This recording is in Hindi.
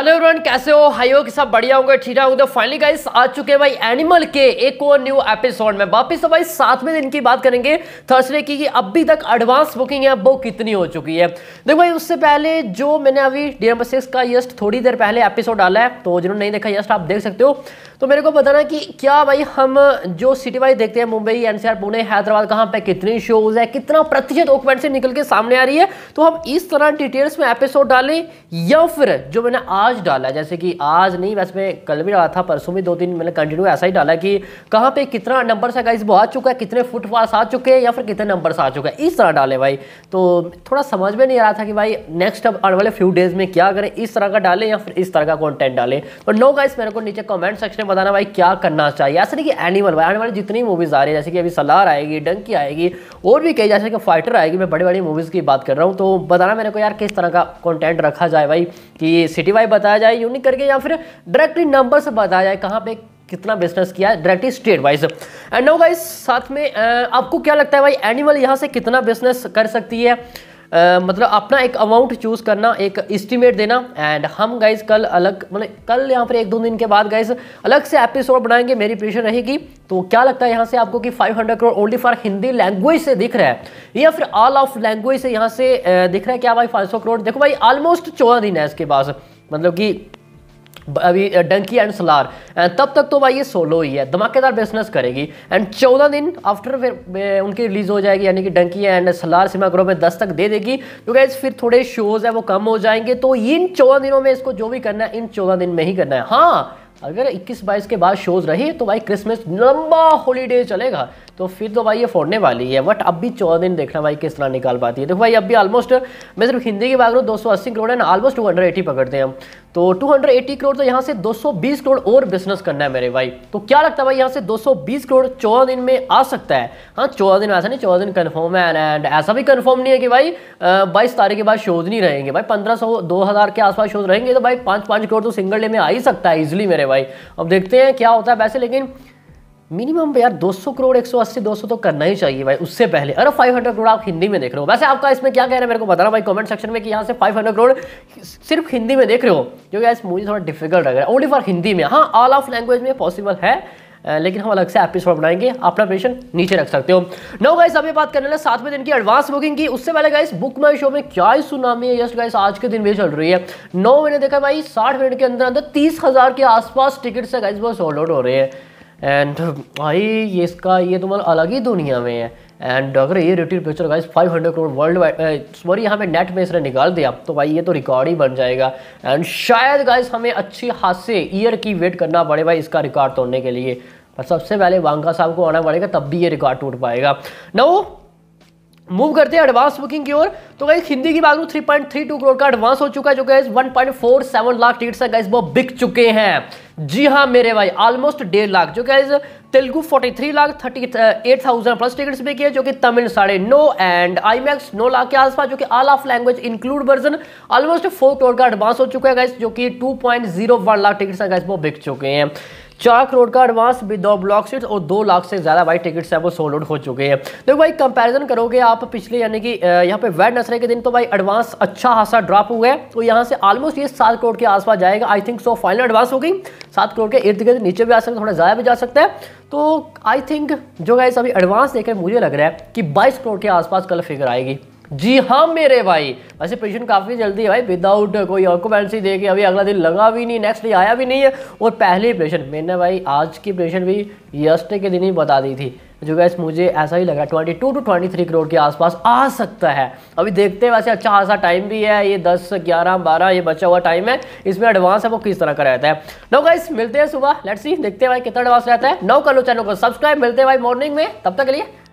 हेलो एवरीवन कैसे हो हाई हो कि सब बढ़िया होंगे ठीक ठाक होंगे फाइनली गाइस आ चुके हैं भाई एनिमल के एक और न्यू एपिसोड में वापस भाई सातवें दिन की बात करेंगे थर्सडे की कि अभी तक एडवांस बुकिंग है वो कितनी हो चुकी है देखो भाई उससे पहले जो मैंने अभी डी नंबर सिक्स का यस्ट थोड़ी देर पहले एपिसोड डाला है तो जिन्होंने नहीं देखा यस्ट आप देख सकते हो तो मेरे को बताना कि क्या भाई हम जो सिटी वाइज देखते हैं मुंबई एनसीआर पुणे हैदराबाद कहाँ पे कितनी शोज है कितना प्रतिशत ओकमेंट से निकल के सामने आ रही है तो हम इस तरह डिटेल्स में एपिसोड डालें या फिर जो मैंने आज आज डाला जैसे कि आज नहीं वैसे मैं कल भी डाला था परसों भी दो तीन मैंने कंटिन्यू ऐसा ही डाला कि कहाँ पे कितना नंबर से गाइस वो आ चुका है कितने फुट पास आ चुके हैं या फिर कितने नंबर आ चुका है इस तरह डाले भाई तो थोड़ा समझ में नहीं आ रहा था कि भाई नेक्स्ट अब आने वाले फ्यू डेज में क्या करें इस तरह का डालें या फिर इस तरह का कॉन्टेंट डालें तो नो गाइस मेरे को नीचे कॉमेंट सेक्शन में बताना भाई क्या करना चाहिए ऐसा नहीं कि एनिमल भाई आने वाली जितनी मूवीज़ आ रही है जैसे कि अभी सलार आएगी डंकी आएगी और भी कई जैसे कि फाइटर आएगी मैं बड़ी बड़ी मूवीज़ की बात कर रहा हूँ तो बताना मेरे को यार किस तरह का कॉन्टेंट रखा जाए भाई कि सिटी वाई बताया जाए यूनिक करके या फिर डायरेक्टली नंबर से बताया जाए कहाँ पे कितना बिजनेस किया directly state wise and no guys साथ में आपको क्या लगता है भाई एनिमल यहाँ से कितना बिजनेस कर सकती है Uh, मतलब अपना एक अमाउंट चूज़ करना एक एस्टिमेट देना एंड हम गाइज कल अलग मतलब कल यहाँ पर एक दो दिन के बाद गाइज अलग से एपिसोड बनाएंगे मेरी प्रेशर रहेगी तो क्या लगता है यहाँ से आपको कि 500 crore only for Hindi language से दिख रहा है या फिर ऑल ऑफ लैंग्वेज से यहाँ से दिख रहा है क्या भाई 500 करोड़ देखो भाई ऑलमोस्ट चौदह दिन है इसके पास मतलब कि अभी डंकी एंड सलार एंड तब तक तो भाई ये सोलो ही है धमाकेदार बिजनेस करेगी एंड चौदह दिन आफ्टर फिर उनकी रिलीज़ हो जाएगी यानी कि डंकी एंड सलार सिमा सिनेमाग्रो में दस तक दे देगी तो गैस फिर थोड़े शोज़ है वो कम हो जाएंगे तो इन चौदह दिनों में इसको जो भी करना है इन चौदह दिन में ही करना है हाँ अगर 21 बाईस के बाद शोज रहे तो भाई क्रिसमस लंबा हॉलीडे चलेगा तो फिर तो भाई ये फोड़ने वाली है बट अब भी चौदह दिन देखना भाई किस तरह निकाल पाती है देखो भाई अभी ऑलमोस्ट मैं सिर्फ हिंदी की बात करूँ दो सौ अस्सी करोड़ है ना ऑलमोस्ट टू हंड्रेड पकड़ते हैं हम तो टू हंड्रेड एटी करोड़ तो यहाँ से दो सौ बीस करोड़ और बिजनेस करना है मेरे भाई तो क्या लगता है भाई यहाँ से बीस करोड़ चौदह दिन में आ सकता है हाँ चौदह दिन ऐसा नहीं चौदह दिन कन्फर्म है एंड ऐसा भी कन्फर्म नहीं है कि भाई बाईस तारीख के बाद शोज नहीं रहेंगे भाई पंद्रह सौ दो हजार के आसपास शोज रहेंगे तो भाई पाँच पाँच करोड़ तो सिंगल डे में आ ही सकता है ईजिली मेरे भाई अब देखते हैं क्या होता है वैसे लेकिन मिनिमम यार 200 करोड़ 180 200 तो करना ही चाहिए भाई उससे पहले अरे 500 करोड़ आप हिंदी में देख रहे हो वैसे आपका इसमें क्या कह है मेरे को बताना भाई कमेंट सेक्शन में कि यहाँ से 500 करोड़ सिर्फ हिंदी में देख रहे हो क्योंकि इस मूवी थोड़ा डिफिकल्ट लग रहा है ओनली फॉर हिंदी में हाँ ऑल ऑफ लैंग्वेज में पॉसिबल है लेकिन हम अलग से एपिसोड बनाएंगे अपना पेशन नीचे रख सकते हो नो गाइस अभी बात करने लगा सातवें दिन की एडवांस बुकिंग की उससे पहले गाइस बुक माई शो में क्या ही सुनामी है यस गाइस आज के दिन भी चल रही है नौ मैंने देखा भाई साठ मिनट के अंदर अंदर तीस हजार के आसपास टिकट से गाइस वो सोल्ड आउट हो रहे हैं एंड uh, भाई ये इसका ये तो मतलब अलग ही दुनिया में है एंड अगर ये rated picture guys 500 crore world wide sorry यहाँ पे नेट में इसने निकाल दिया तो भाई ये तो रिकॉर्ड ही बन जाएगा एंड शायद गाइस हमें अच्छी से ईयर की वेट करना पड़े भाई इसका रिकॉर्ड तोड़ने के लिए पर सबसे पहले वांगा साहब को आना पड़ेगा तब भी ये रिकॉर्ड टूट पाएगा नो मूव करते हैं एडवांस बुकिंग की ओर तो गाइस हिंदी की बात करूँ three point three two crore का एडवांस हो चुका है जो guys one point four seven lakh tickets है गाइज वो बिक चुके हैं जी हाँ मेरे भाई ऑलमोस्ट डेढ़ लाख जो guys Telugu forty three lakh thirty eight thousand plus tickets बिकी है जो कि तमिल साढ़े नौ एंड आई मैक्स नौ लाख के आसपास जो कि all of language include version almost four crore का एडवांस हो चुका है गाइस जो कि two point zero one lakh tickets guys वो बिक चुके हैं चार करोड़ का एडवांस भी दो ब्लॉक सीट्स और दो लाख से ज़्यादा भाई टिकट्स है वो सोल्ड आउट हो चुके हैं देखो भाई कंपैरिजन करोगे आप पिछले यानी कि यहाँ पे वेड नसरे के दिन तो भाई एडवांस अच्छा खासा ड्रॉप हुआ है तो यहाँ से ऑलमोस्ट ये सात करोड़ के आसपास जाएगा I think so final advance हो गई सात करोड़ के इर्द गिर्द नीचे भी आ सकते थोड़ा ज़्यादा भी जा सकता है तो आई थिंक जो गाइस अभी एडवांस देखें मुझे लग रहा है कि बाईस करोड़ के आसपास कल फिगर आएगी जी हाँ मेरे भाई वैसे पेशेंट काफ़ी जल्दी है भाई विदाउट कोई ऑक्यूपेंसी दे के अभी अगला दिन लगा भी नहीं नेक्स्ट डे आया भी नहीं है और पहले पेशेंट मैंने भाई आज की पेशेंट भी यस्टे के दिन ही बता दी थी जो गैस मुझे ऐसा ही लगा 22 टू 23 करोड़ के आसपास आ सकता है अभी देखते हैं वैसे अच्छा खासा टाइम भी है ये 10 11 12 ये बचा हुआ टाइम है इसमें एडवांस है वो किस तरह का रहता है नौ गैस मिलते हैं सुबह लेट्स सी देखते हैं भाई कितना एडवांस रहता है नौ कर लो चैनल को सब्सक्राइब मिलते हैं भाई मॉर्निंग में तब तक के लिए